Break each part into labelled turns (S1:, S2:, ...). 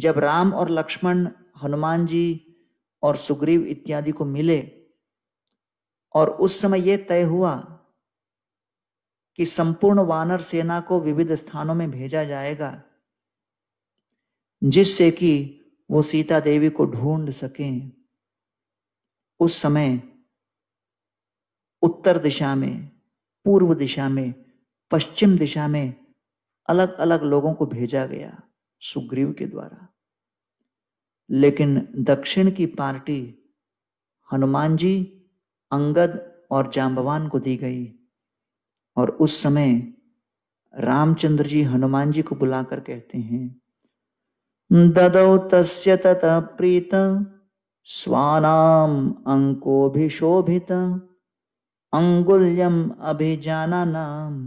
S1: जब राम और लक्ष्मण हनुमान जी और सुग्रीव इत्यादि को मिले और उस समय यह तय हुआ कि संपूर्ण वानर सेना को विविध स्थानों में भेजा जाएगा जिससे कि वो सीता देवी को ढूंढ सकें उस समय उत्तर दिशा में पूर्व दिशा में पश्चिम दिशा में अलग अलग लोगों को भेजा गया सुग्रीव के द्वारा लेकिन दक्षिण की पार्टी हनुमान जी अंगद और जाम्बवान को दी गई और उस समय रामचंद्र जी हनुमान जी को बुलाकर कहते हैं ददौ तस्य तत प्रीत स्वानाम शोभित अंगुल्यम अभिजाना नाम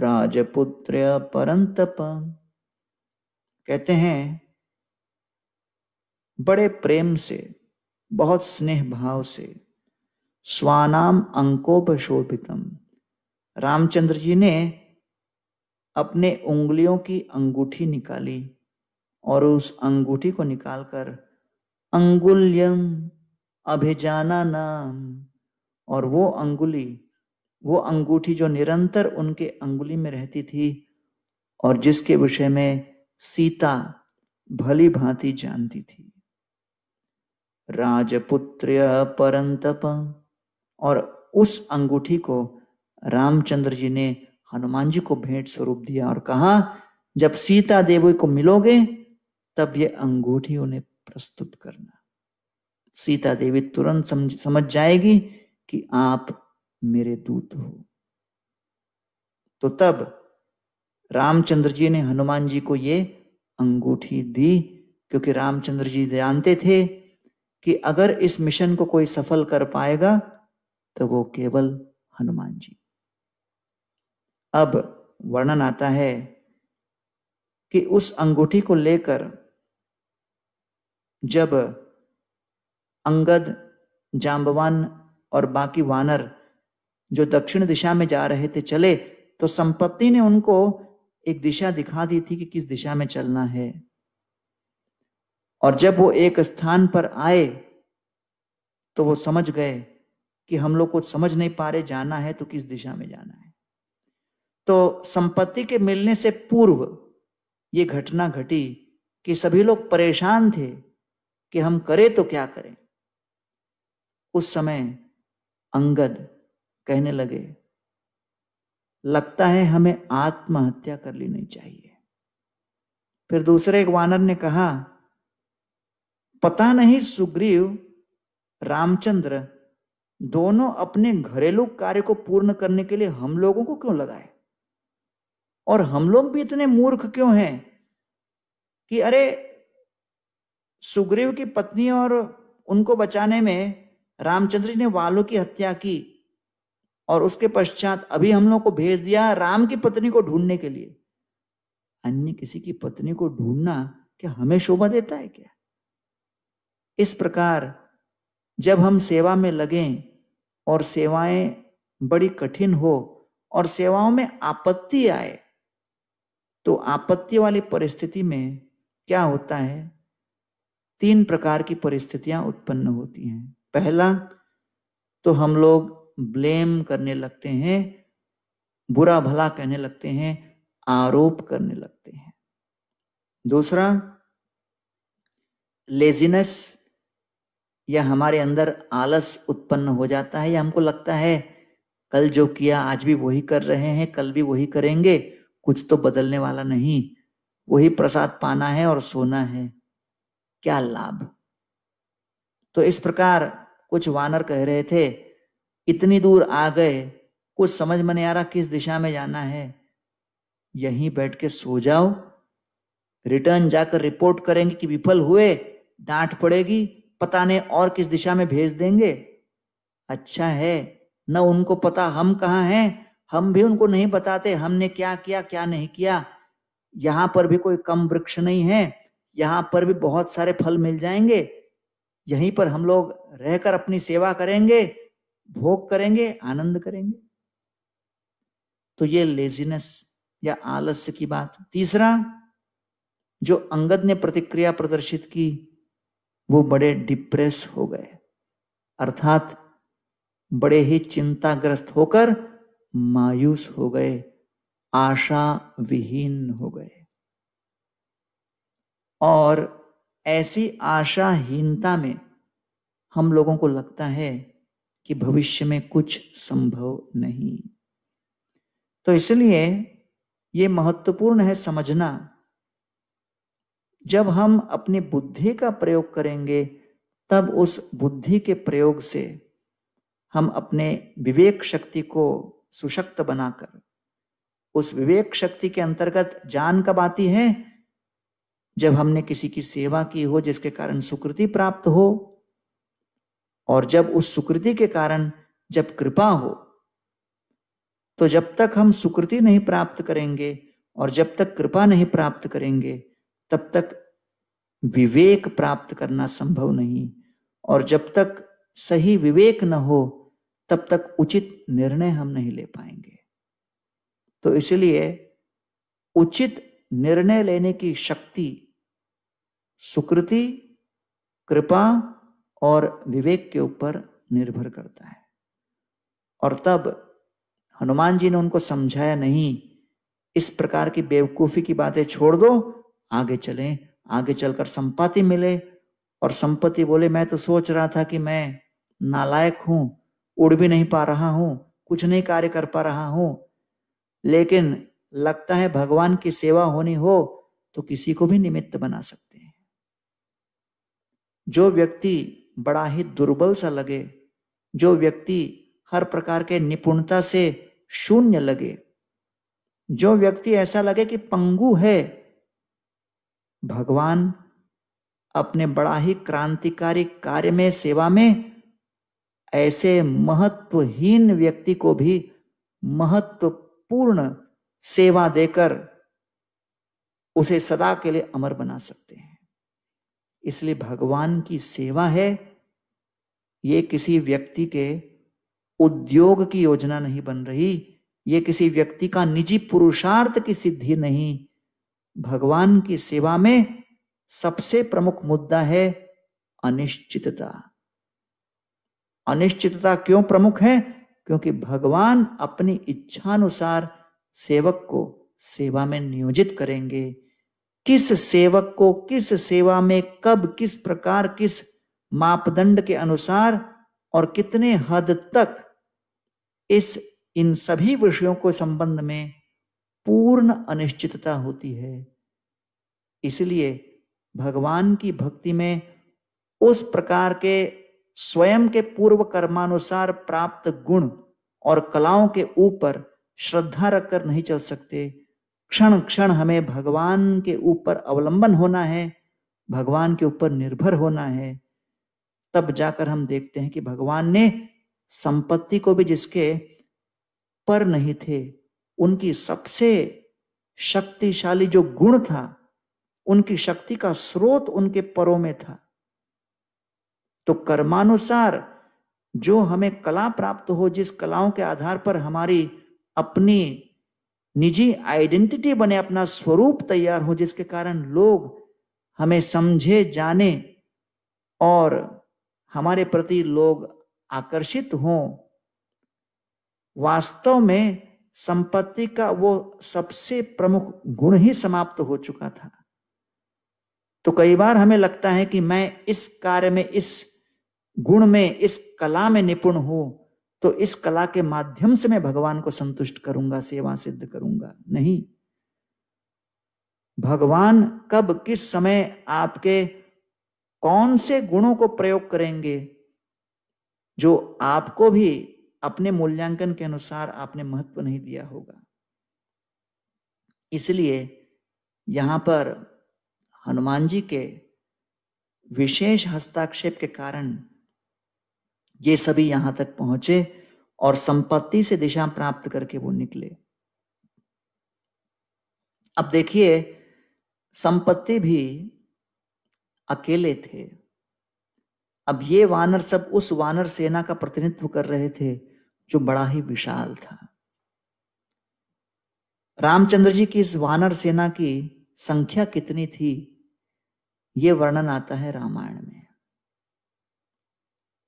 S1: राजपुत्र परंतप कहते हैं बड़े प्रेम से बहुत स्नेह भाव से स्वानाम अंकोप शोभितम रामचंद्र जी ने अपने उंगलियों की अंगूठी निकाली और उस अंगूठी को निकालकर अंगुल्यम अभिजाना नाम और वो अंगुली वो अंगूठी जो निरंतर उनके अंगुली में रहती थी और जिसके विषय में सीता भली भांति जानती थी राजपुत्र परंतप और उस अंगूठी को रामचंद्र जी ने हनुमान जी को भेंट स्वरूप दिया और कहा जब सीता देवी को मिलोगे तब ये अंगूठी उन्हें प्रस्तुत करना सीता देवी तुरंत समझ समझ जाएगी कि आप मेरे दूत हो तो तब रामचंद्र जी ने हनुमान जी को ये अंगूठी दी क्योंकि रामचंद्र जी जानते थे कि अगर इस मिशन को कोई सफल कर पाएगा तो वो केवल हनुमान जी अब वर्णन आता है कि उस अंगूठी को लेकर जब अंगद जाम्बवान और बाकी वानर जो दक्षिण दिशा में जा रहे थे चले तो संपत्ति ने उनको एक दिशा दिखा दी थी कि किस दिशा में चलना है और जब वो एक स्थान पर आए तो वो समझ गए कि हम लोग कुछ समझ नहीं पा रहे जाना है तो किस दिशा में जाना है तो संपत्ति के मिलने से पूर्व ये घटना घटी कि सभी लोग परेशान थे कि हम करें तो क्या करें उस समय अंगद कहने लगे लगता है हमें आत्महत्या कर लेनी चाहिए फिर दूसरे एक वानर ने कहा पता नहीं सुग्रीव रामचंद्र दोनों अपने घरेलू कार्य को पूर्ण करने के लिए हम लोगों को क्यों लगाए और हम लोग भी इतने मूर्ख क्यों हैं कि अरे सुग्रीव की पत्नी और उनको बचाने में रामचंद्र जी ने वालों की हत्या की और उसके पश्चात अभी हम लोग को भेज दिया राम की पत्नी को ढूंढने के लिए अन्य किसी की पत्नी को ढूंढना क्या हमें शोभा देता है क्या इस प्रकार जब हम सेवा में लगे और सेवाएं बड़ी कठिन हो और सेवाओं में आपत्ति आए तो आपत्ति वाली परिस्थिति में क्या होता है तीन प्रकार की परिस्थितियां उत्पन्न होती हैं पहला तो हम लोग ब्लेम करने लगते हैं बुरा भला कहने लगते हैं आरोप करने लगते हैं दूसरा लेजीनेस या हमारे अंदर आलस उत्पन्न हो जाता है या हमको लगता है कल जो किया आज भी वही कर रहे हैं कल भी वही करेंगे कुछ तो बदलने वाला नहीं वही प्रसाद पाना है और सोना है क्या लाभ तो इस प्रकार कुछ वानर कह रहे थे इतनी दूर आ गए कुछ समझ में नहीं आ रहा किस दिशा में जाना है यहीं बैठ के सो जाओ रिटर्न जाकर रिपोर्ट करेंगे कि विफल हुए डांट पड़ेगी पता नहीं और किस दिशा में भेज देंगे अच्छा है न उनको पता हम कहाँ हैं हम भी उनको नहीं बताते हमने क्या किया क्या नहीं किया यहां पर भी कोई कम वृक्ष नहीं है यहां पर भी बहुत सारे फल मिल जाएंगे यहीं पर हम लोग रहकर अपनी सेवा करेंगे भोग करेंगे आनंद करेंगे तो ये लेजीनेस या आलस्य की बात तीसरा जो अंगद ने प्रतिक्रिया प्रदर्शित की वो बड़े डिप्रेस हो गए अर्थात बड़े ही चिंताग्रस्त होकर मायूस हो गए आशा विहीन हो गए और ऐसी आशाहीनता में हम लोगों को लगता है कि भविष्य में कुछ संभव नहीं तो इसलिए ये महत्वपूर्ण है समझना जब हम अपनी बुद्धि का प्रयोग करेंगे तब उस बुद्धि के प्रयोग से हम अपने विवेक शक्ति को सुशक्त बनाकर उस विवेक शक्ति के अंतर्गत जान कब आती है जब हमने किसी की सेवा की हो जिसके कारण सुकृति प्राप्त हो और जब उस सुकृति के कारण जब कृपा हो तो जब तक हम सुकृति नहीं प्राप्त करेंगे और जब तक कृपा नहीं प्राप्त करेंगे तब तक विवेक प्राप्त करना संभव नहीं और जब तक सही विवेक न हो तब तक उचित निर्णय हम नहीं ले पाएंगे तो इसलिए उचित निर्णय लेने की शक्ति सुकृति कृपा और विवेक के ऊपर निर्भर करता है और तब हनुमान जी ने उनको समझाया नहीं इस प्रकार की बेवकूफी की बातें छोड़ दो आगे चलें आगे चलकर संपत्ति मिले और संपत्ति बोले मैं तो सोच रहा था कि मैं नालायक हूं उड़ भी नहीं पा रहा हूं कुछ नहीं कार्य कर पा रहा हूं लेकिन लगता है भगवान की सेवा होनी हो तो किसी को भी निमित्त बना सकते हैं जो व्यक्ति बड़ा ही दुर्बल सा लगे जो व्यक्ति हर प्रकार के निपुणता से शून्य लगे जो व्यक्ति ऐसा लगे कि पंगु है भगवान अपने बड़ा ही क्रांतिकारी कार्य में सेवा में ऐसे महत्वहीन व्यक्ति को भी महत्वपूर्ण सेवा देकर उसे सदा के लिए अमर बना सकते हैं इसलिए भगवान की सेवा है ये किसी व्यक्ति के उद्योग की योजना नहीं बन रही ये किसी व्यक्ति का निजी पुरुषार्थ की सिद्धि नहीं भगवान की सेवा में सबसे प्रमुख मुद्दा है अनिश्चितता अनिश्चितता क्यों प्रमुख है क्योंकि भगवान अपनी इच्छानुसार सेवक को सेवा में नियोजित करेंगे किस सेवक को किस सेवा में कब किस प्रकार किस मापदंड के अनुसार और कितने हद तक इस इन सभी विषयों को संबंध में पूर्ण अनिश्चितता होती है इसलिए भगवान की भक्ति में उस प्रकार के स्वयं के पूर्व कर्मानुसार प्राप्त गुण और कलाओं के ऊपर श्रद्धा रखकर नहीं चल सकते क्षण क्षण हमें भगवान के ऊपर अवलंबन होना है भगवान के ऊपर निर्भर होना है तब जाकर हम देखते हैं कि भगवान ने संपत्ति को भी जिसके पर नहीं थे उनकी सबसे शक्तिशाली जो गुण था उनकी शक्ति का स्रोत उनके परों में था तो कर्मानुसार जो हमें कला प्राप्त हो जिस कलाओं के आधार पर हमारी अपनी निजी आइडेंटिटी बने अपना स्वरूप तैयार हो जिसके कारण लोग हमें समझे जाने और हमारे प्रति लोग आकर्षित हों वास्तव में संपत्ति का वो सबसे प्रमुख गुण ही समाप्त हो चुका था तो कई बार हमें लगता है कि मैं इस कार्य में इस गुण में इस कला में निपुण हूं तो इस कला के माध्यम से मैं भगवान को संतुष्ट करूंगा सेवा सिद्ध करूंगा नहीं भगवान कब किस समय आपके कौन से गुणों को प्रयोग करेंगे जो आपको भी अपने मूल्यांकन के अनुसार आपने महत्व नहीं दिया होगा इसलिए यहां पर हनुमान जी के विशेष हस्ताक्षेप के कारण ये सभी यहां तक पहुंचे और संपत्ति से दिशा प्राप्त करके वो निकले अब देखिए संपत्ति भी अकेले थे अब ये वानर सब उस वानर सेना का प्रतिनिधित्व कर रहे थे जो बड़ा ही विशाल था रामचंद्र जी की इस वानर सेना की संख्या कितनी थी ये वर्णन आता है रामायण में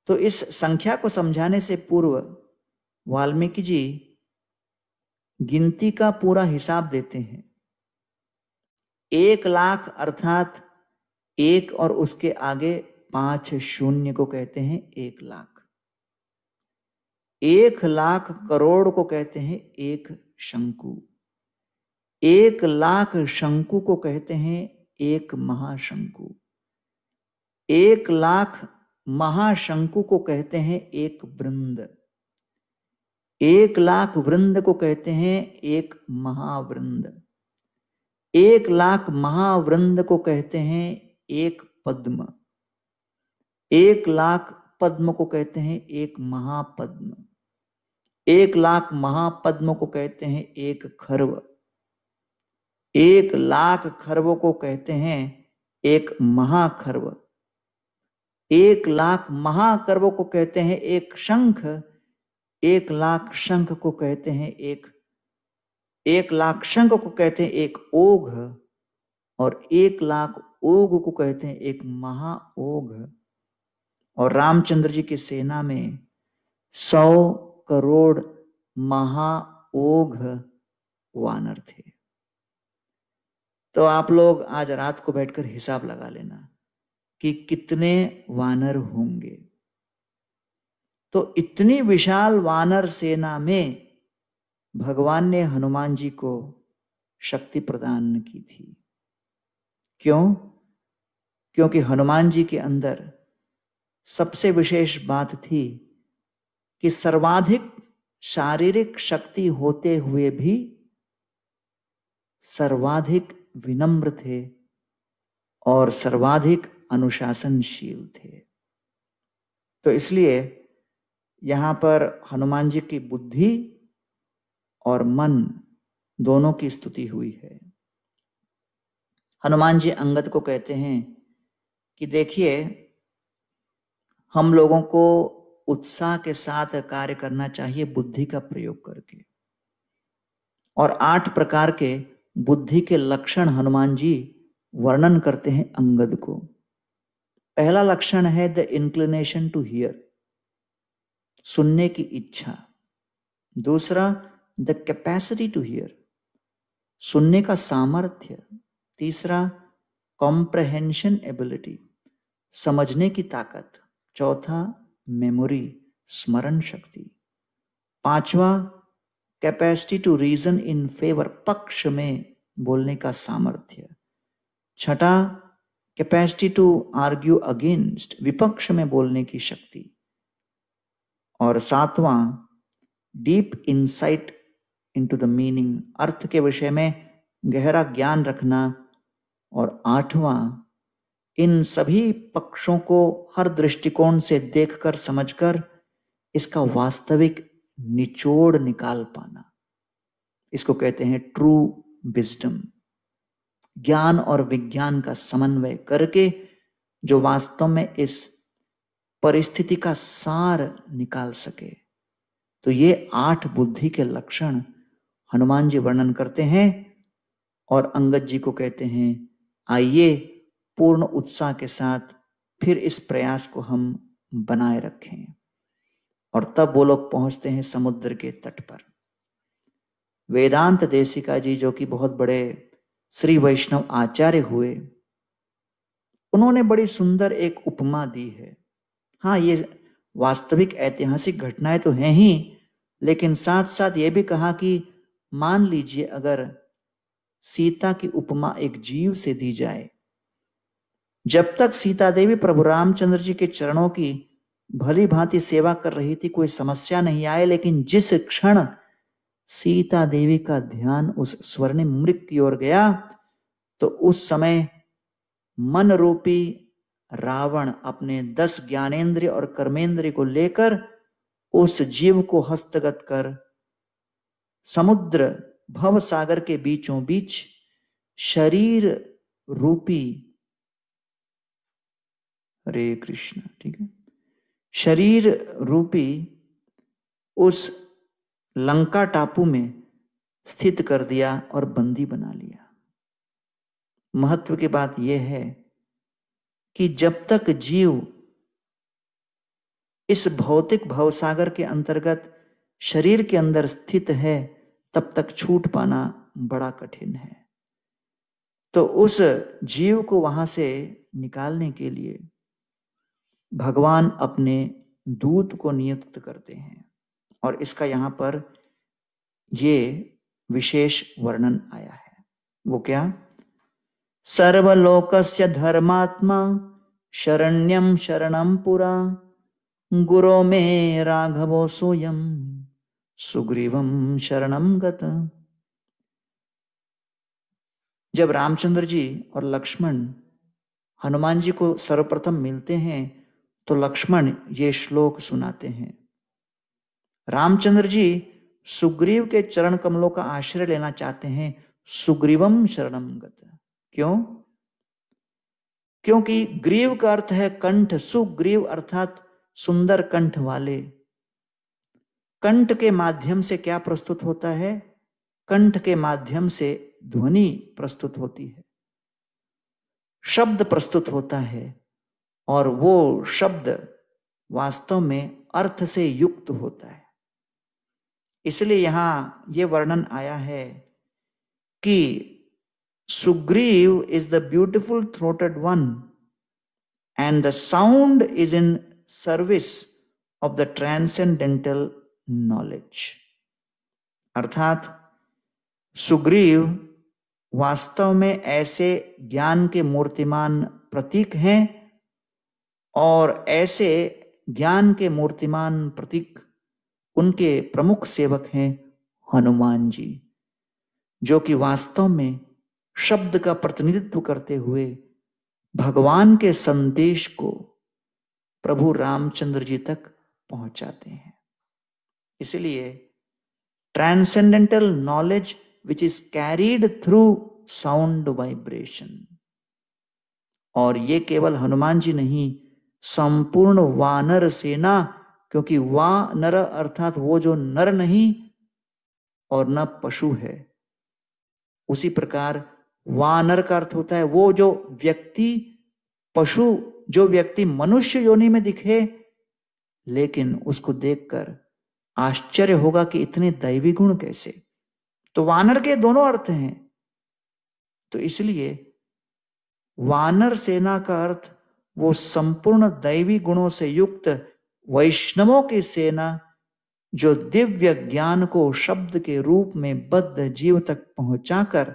S1: तो इस संख्या को समझाने से पूर्व वाल्मीकि जी गिनती का पूरा हिसाब देते हैं एक लाख अर्थात एक और उसके आगे पांच शून्य को कहते हैं एक लाख एक लाख करोड़ को कहते हैं एक शंकु एक लाख शंकु को कहते हैं एक महाशंकु एक लाख महाशंकु को कहते हैं एक वृंद एक लाख वृंद को कहते हैं एक महावृंद एक लाख महावृंद को कहते हैं एक पद्म एक लाख पद्म को कहते हैं एक महापद्म एक लाख महापद्म को कहते हैं एक खर्व एक लाख खर्व को कहते हैं एक महाखर्व एक लाख महाकर्व को कहते हैं एक शंख एक लाख शंख को कहते हैं एक एक लाख शंख को कहते हैं एक ओघ और एक लाख ओघ को कहते हैं एक महाओघ और रामचंद्र जी की सेना में सौ करोड़ महाओघ वानर थे तो आप लोग आज रात को बैठकर हिसाब लगा लेना कि कितने वानर होंगे तो इतनी विशाल वानर सेना में भगवान ने हनुमान जी को शक्ति प्रदान की थी क्यों क्योंकि हनुमान जी के अंदर सबसे विशेष बात थी कि सर्वाधिक शारीरिक शक्ति होते हुए भी सर्वाधिक विनम्र थे और सर्वाधिक अनुशासनशील थे तो इसलिए यहां पर हनुमान जी की बुद्धि और मन दोनों की स्तुति हुई है हनुमान जी अंगद को कहते हैं कि देखिए हम लोगों को उत्साह के साथ कार्य करना चाहिए बुद्धि का प्रयोग करके और आठ प्रकार के बुद्धि के लक्षण हनुमान जी वर्णन करते हैं अंगद को पहला लक्षण है द इंक्लिनेशन टू हियर सुनने की इच्छा दूसरा द कैपेसिटी टू हियर सुनने का सामर्थ्य तीसरा कॉम्प्रहेंशन एबिलिटी समझने की ताकत चौथा मेमोरी स्मरण शक्ति पांचवा capacity to reason in favour पक्ष में बोलने का सामर्थ्य छठा कैपेसिटी टू आर्ग्यू अगेंस्ट विपक्ष में बोलने की शक्ति और सातवां deep insight into the meaning अर्थ के विषय में गहरा ज्ञान रखना और आठवां इन सभी पक्षों को हर दृष्टिकोण से देखकर समझकर इसका वास्तविक निचोड़ निकाल पाना इसको कहते हैं ट्रू विजडम ज्ञान और विज्ञान का समन्वय करके जो वास्तव में इस परिस्थिति का सार निकाल सके तो ये आठ बुद्धि के लक्षण हनुमान जी वर्णन करते हैं और अंगद जी को कहते हैं आइए पूर्ण उत्साह के साथ फिर इस प्रयास को हम बनाए रखें और तब वो लोग पहुंचते हैं समुद्र के तट पर वेदांत देशिका जी जो कि बहुत बड़े श्री वैष्णव आचार्य हुए उन्होंने बड़ी सुंदर एक उपमा दी है हाँ ये वास्तविक ऐतिहासिक घटनाएं तो हैं ही लेकिन साथ साथ ये भी कहा कि मान लीजिए अगर सीता की उपमा एक जीव से दी जाए जब तक सीता देवी प्रभु रामचंद्र जी के चरणों की भली भांति सेवा कर रही थी कोई समस्या नहीं आए लेकिन जिस क्षण सीता देवी का ध्यान उस स्वर्णिम मृग की ओर गया तो उस समय मन रूपी रावण अपने दस ज्ञानेन्द्रिय और कर्मेंद्रिय को लेकर उस जीव को हस्तगत कर समुद्र भव सागर के बीचों बीच शरीर रूपी हरे कृष्ण ठीक है शरीर रूपी उस लंका टापू में स्थित कर दिया और बंदी बना लिया महत्व की बात यह है कि जब तक जीव इस भौतिक भवसागर के अंतर्गत शरीर के अंदर स्थित है तब तक छूट पाना बड़ा कठिन है तो उस जीव को वहां से निकालने के लिए भगवान अपने दूत को नियुक्त करते हैं और इसका यहां पर ये विशेष वर्णन आया है वो क्या सर्वलोकस्य धर्मात्मा शरण्यम शरणम पुरा गुरो में राघवो सोयम सुग्रीवम शरणम गत जब रामचंद्र जी और लक्ष्मण हनुमान जी को सर्वप्रथम मिलते हैं तो लक्ष्मण ये श्लोक सुनाते हैं रामचंद्र जी सुग्रीव के चरण कमलों का आश्रय लेना चाहते हैं सुग्रीवम शरणम क्यों क्योंकि ग्रीव का अर्थ है कंठ सुग्रीव अर्थात सुंदर कंठ वाले कंठ के माध्यम से क्या प्रस्तुत होता है कंठ के माध्यम से ध्वनि प्रस्तुत होती है शब्द प्रस्तुत होता है और वो शब्द वास्तव में अर्थ से युक्त होता है इसलिए यहां ये वर्णन आया है कि Sugriva is the beautiful throated one and the sound is in service of the transcendental knowledge अर्थात सुग्रीव वास्तव में ऐसे ज्ञान के मूर्तिमान प्रतीक हैं और ऐसे ज्ञान के मूर्तिमान प्रतीक उनके प्रमुख सेवक हैं हनुमान जी जो कि वास्तव में शब्द का प्रतिनिधित्व करते हुए भगवान के संदेश को प्रभु रामचंद्र जी तक पहुंचाते हैं इसलिए transcendental knowledge which is carried through sound vibration और ये केवल हनुमान जी नहीं संपूर्ण वानर सेना क्योंकि वा नर अर्थात वो जो नर नहीं और न पशु है उसी प्रकार वानर का अर्थ होता है वो जो व्यक्ति पशु जो व्यक्ति मनुष्य योनि में दिखे लेकिन उसको देखकर आश्चर्य होगा कि इतने दैवी गुण कैसे तो वानर के दोनों अर्थ हैं तो इसलिए वानर सेना का अर्थ वो संपूर्ण दैवी गुणों से युक्त वैष्णवों की सेना जो दिव्य ज्ञान को शब्द के रूप में बद्ध जीव तक पहुंचाकर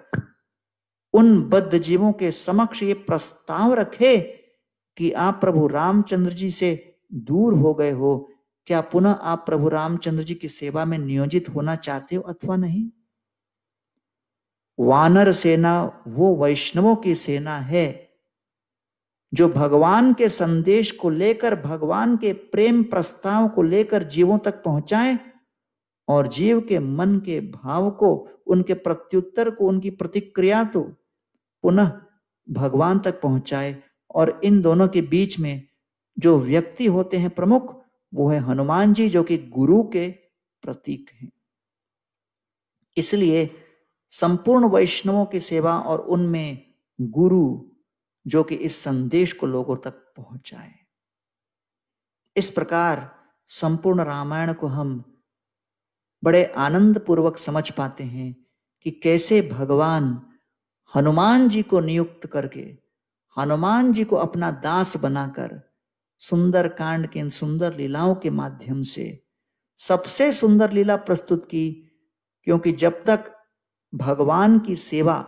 S1: उन बद्ध जीवों के समक्ष ये प्रस्ताव रखे कि आप प्रभु रामचंद्र जी से दूर हो गए हो क्या पुनः आप प्रभु रामचंद्र जी की सेवा में नियोजित होना चाहते हो अथवा नहीं वानर सेना वो वैष्णवों की सेना है जो भगवान के संदेश को लेकर भगवान के प्रेम प्रस्ताव को लेकर जीवों तक पहुंचाए और जीव के मन के भाव को उनके प्रत्युत्तर को उनकी प्रतिक्रिया तो पुनः भगवान तक पहुंचाए और इन दोनों के बीच में जो व्यक्ति होते हैं प्रमुख वो है हनुमान जी जो कि गुरु के प्रतीक हैं इसलिए संपूर्ण वैष्णवों की सेवा और उनमें गुरु जो कि इस संदेश को लोगों तक पहुंचाए इस प्रकार संपूर्ण रामायण को हम बड़े आनंद पूर्वक समझ पाते हैं कि कैसे भगवान हनुमान जी को नियुक्त करके हनुमान जी को अपना दास बनाकर सुंदर कांड के इन सुंदर लीलाओं के माध्यम से सबसे सुंदर लीला प्रस्तुत की क्योंकि जब तक भगवान की सेवा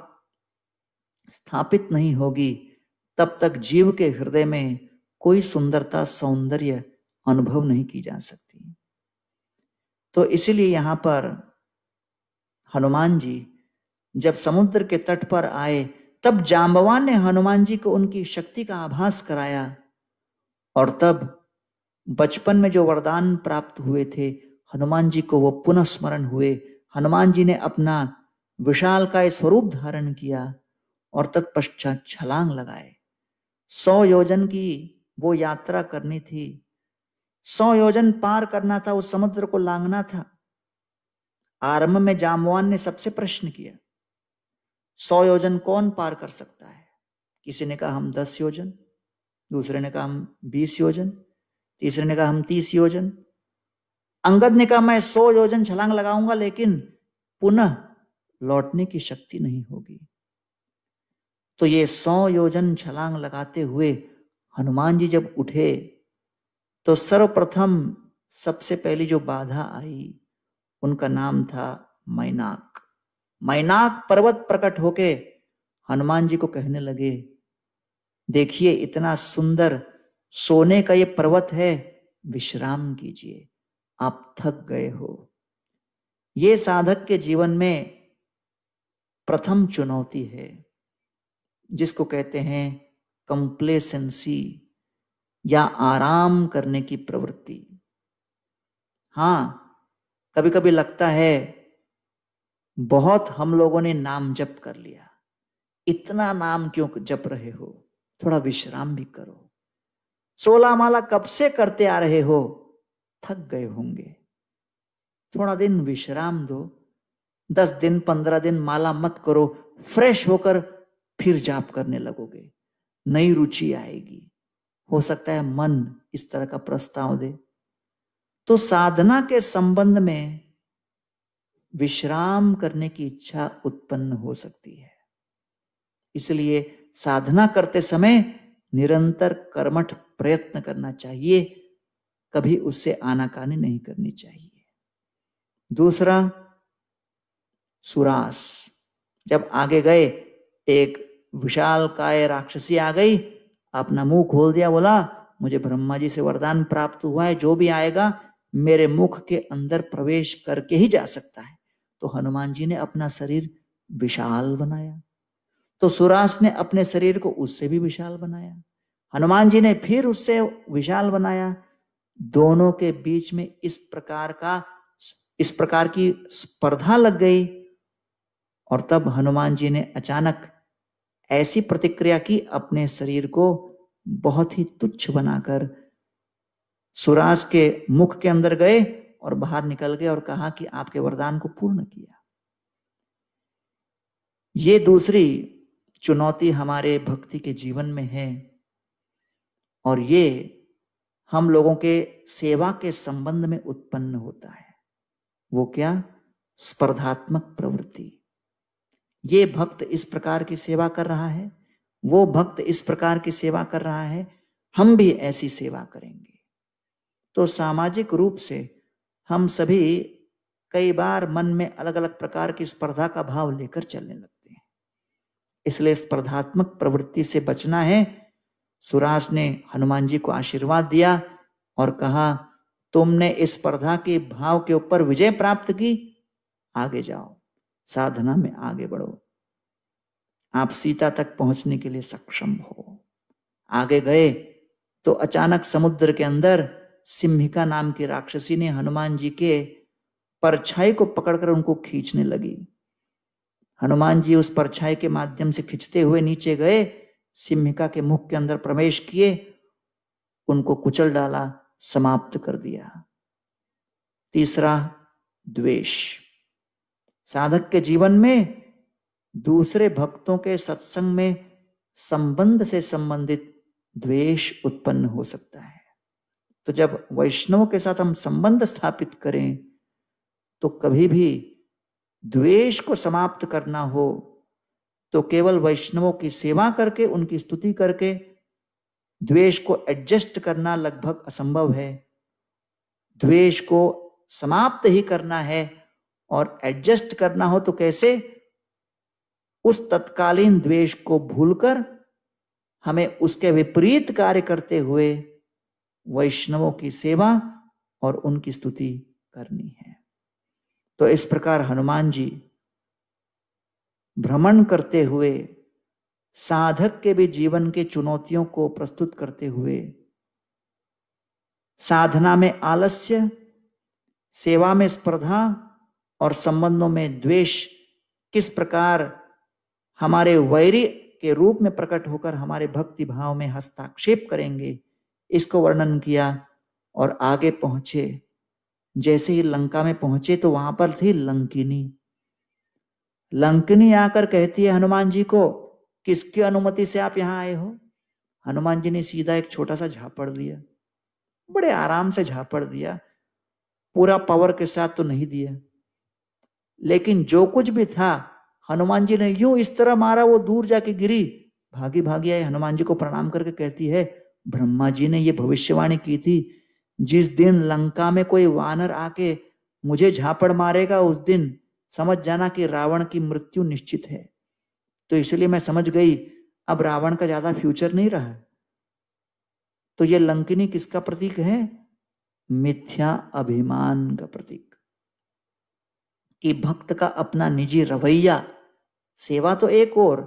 S1: स्थापित नहीं होगी तब तक जीव के हृदय में कोई सुंदरता सौंदर्य अनुभव नहीं की जा सकती तो इसीलिए यहां पर हनुमान जी जब समुद्र के तट पर आए तब जाम्बवान ने हनुमान जी को उनकी शक्ति का आभास कराया और तब बचपन में जो वरदान प्राप्त हुए थे हनुमान जी को वो पुनः स्मरण हुए हनुमान जी ने अपना विशाल का स्वरूप धारण किया और तत्पश्चात छलांग लगाए सौ योजन की वो यात्रा करनी थी सौ योजन पार करना था उस समुद्र को लांगना था आरंभ में जामवान ने सबसे प्रश्न किया सौ योजन कौन पार कर सकता है किसी ने कहा हम दस योजन दूसरे ने कहा हम बीस योजन तीसरे ने कहा हम तीस योजन अंगद ने कहा मैं सौ योजन छलांग लगाऊंगा लेकिन पुनः लौटने की शक्ति नहीं होगी तो ये सौ योजन छलांग लगाते हुए हनुमान जी जब उठे तो सर्वप्रथम सबसे पहली जो बाधा आई उनका नाम था मैनाक मैनाक पर्वत प्रकट होके हनुमान जी को कहने लगे देखिए इतना सुंदर सोने का ये पर्वत है विश्राम कीजिए आप थक गए हो ये साधक के जीवन में प्रथम चुनौती है जिसको कहते हैं कंप्लेसेंसी या आराम करने की प्रवृत्ति हाँ कभी कभी लगता है बहुत हम लोगों ने नाम जप कर लिया इतना नाम क्यों जप रहे हो थोड़ा विश्राम भी करो सोलह माला कब से करते आ रहे हो थक गए होंगे थोड़ा दिन विश्राम दो दस दिन पंद्रह दिन माला मत करो फ्रेश होकर फिर जाप करने लगोगे नई रुचि आएगी हो सकता है मन इस तरह का प्रस्ताव दे तो साधना के संबंध में विश्राम करने की इच्छा उत्पन्न हो सकती है इसलिए साधना करते समय निरंतर कर्मठ प्रयत्न करना चाहिए कभी उससे आनाकानी नहीं करनी चाहिए दूसरा सुरास जब आगे गए एक विशाल काय राक्षसी आ गई अपना मुंह खोल दिया बोला मुझे ब्रह्मा जी से वरदान प्राप्त हुआ है जो भी आएगा मेरे मुख के अंदर प्रवेश करके ही जा सकता है तो हनुमान जी ने अपना शरीर विशाल बनाया तो सुरास ने अपने शरीर को उससे भी विशाल बनाया हनुमान जी ने फिर उससे विशाल बनाया दोनों के बीच में इस प्रकार का इस प्रकार की स्पर्धा लग गई और तब हनुमान जी ने अचानक ऐसी प्रतिक्रिया की अपने शरीर को बहुत ही तुच्छ बनाकर सुरास के मुख के अंदर गए और बाहर निकल गए और कहा कि आपके वरदान को पूर्ण किया ये दूसरी चुनौती हमारे भक्ति के जीवन में है और ये हम लोगों के सेवा के संबंध में उत्पन्न होता है वो क्या स्पर्धात्मक प्रवृत्ति ये भक्त इस प्रकार की सेवा कर रहा है वो भक्त इस प्रकार की सेवा कर रहा है हम भी ऐसी सेवा करेंगे तो सामाजिक रूप से हम सभी कई बार मन में अलग अलग प्रकार की स्पर्धा का भाव लेकर चलने लगते हैं इसलिए स्पर्धात्मक प्रवृत्ति से बचना है सुरास ने हनुमान जी को आशीर्वाद दिया और कहा तुमने इस स्पर्धा के भाव के ऊपर विजय प्राप्त की आगे जाओ साधना में आगे बढ़ो आप सीता तक पहुंचने के लिए सक्षम हो आगे गए तो अचानक समुद्र के अंदर सिम्हिका नाम की राक्षसी ने हनुमान जी के परछाई को पकड़कर उनको खींचने लगी हनुमान जी उस परछाई के माध्यम से खींचते हुए नीचे गए सिम्हिका के मुख के अंदर प्रवेश किए उनको कुचल डाला समाप्त कर दिया तीसरा द्वेष साधक के जीवन में दूसरे भक्तों के सत्संग में संबंध से संबंधित द्वेष उत्पन्न हो सकता है तो जब वैष्णव के साथ हम संबंध स्थापित करें तो कभी भी द्वेष को समाप्त करना हो तो केवल वैष्णवों की सेवा करके उनकी स्तुति करके द्वेष को एडजस्ट करना लगभग असंभव है द्वेष को समाप्त ही करना है और एडजस्ट करना हो तो कैसे उस तत्कालीन द्वेष को भूलकर हमें उसके विपरीत कार्य करते हुए वैष्णवों की सेवा और उनकी स्तुति करनी है तो इस प्रकार हनुमान जी भ्रमण करते हुए साधक के भी जीवन के चुनौतियों को प्रस्तुत करते हुए साधना में आलस्य सेवा में स्पर्धा और संबंधों में द्वेष किस प्रकार हमारे वैरी के रूप में प्रकट होकर हमारे भक्ति भाव में हस्ताक्षेप करेंगे इसको वर्णन किया और आगे पहुंचे जैसे ही लंका में पहुंचे तो वहां पर थी लंकिनी लंकिनी आकर कहती है हनुमान जी को किसकी अनुमति से आप यहां आए हो हनुमान जी ने सीधा एक छोटा सा झापड़ दिया बड़े आराम से झापड़ दिया पूरा पावर के साथ तो नहीं दिया लेकिन जो कुछ भी था हनुमान जी ने यूं इस तरह मारा वो दूर जाके गिरी भागी भागी आई हनुमान जी को प्रणाम करके कहती है ब्रह्मा जी ने ये भविष्यवाणी की थी जिस दिन लंका में कोई वानर आके मुझे झापड़ मारेगा उस दिन समझ जाना कि रावण की मृत्यु निश्चित है तो इसलिए मैं समझ गई अब रावण का ज्यादा फ्यूचर नहीं रहा तो ये लंकिनी किसका प्रतीक है मिथ्या अभिमान का प्रतीक कि भक्त का अपना निजी रवैया सेवा तो एक और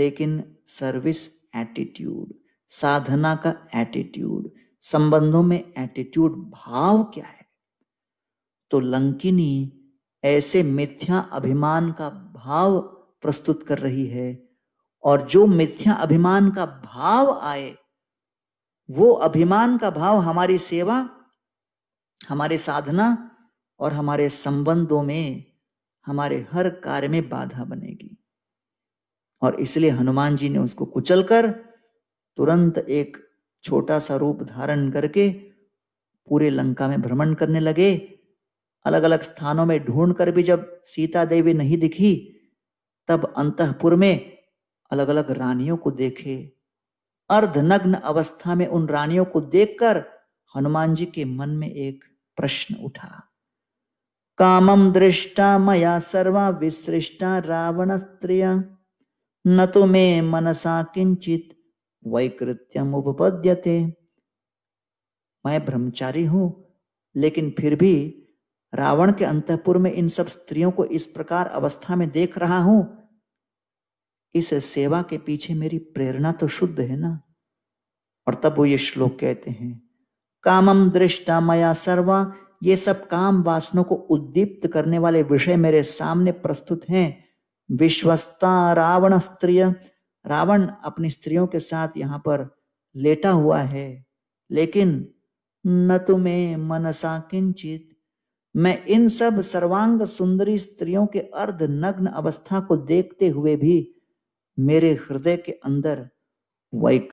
S1: लेकिन सर्विस एटीट्यूड साधना का एटीट्यूड संबंधों में एटीट्यूड भाव क्या है तो लंकिनी ऐसे मिथ्या अभिमान का भाव प्रस्तुत कर रही है और जो मिथ्या अभिमान का भाव आए वो अभिमान का भाव हमारी सेवा हमारी साधना और हमारे संबंधों में हमारे हर कार्य में बाधा बनेगी और इसलिए हनुमान जी ने उसको कुचलकर तुरंत एक छोटा सा रूप धारण करके पूरे लंका में भ्रमण करने लगे अलग अलग स्थानों में ढूंढ कर भी जब सीता देवी नहीं दिखी तब अंतपुर में अलग अलग रानियों को देखे अर्धनग्न अवस्था में उन रानियों को देखकर हनुमान जी के मन में एक प्रश्न उठा कामं दृष्टा मया सर्वा विसृष्टा स्त्रिय न तो मे मनसा किंचित वैकृत्यम उपपद्यते मैं ब्रह्मचारी हूं लेकिन फिर भी रावण के अंतपुर में इन सब स्त्रियों को इस प्रकार अवस्था में देख रहा हूं इस सेवा के पीछे मेरी प्रेरणा तो शुद्ध है ना और तब वो ये श्लोक कहते हैं कामम दृष्टा मया सर्वा ये सब काम वासनों को उद्दीप्त करने वाले विषय मेरे सामने प्रस्तुत हैं विश्वस्ता रावण स्त्रिय रावण अपनी स्त्रियों के साथ यहाँ पर लेटा हुआ है लेकिन न तुम्हें मनसा किंचित मैं इन सब सर्वांग सुंदरी स्त्रियों के अर्ध नग्न अवस्था को देखते हुए भी मेरे हृदय के अंदर वैक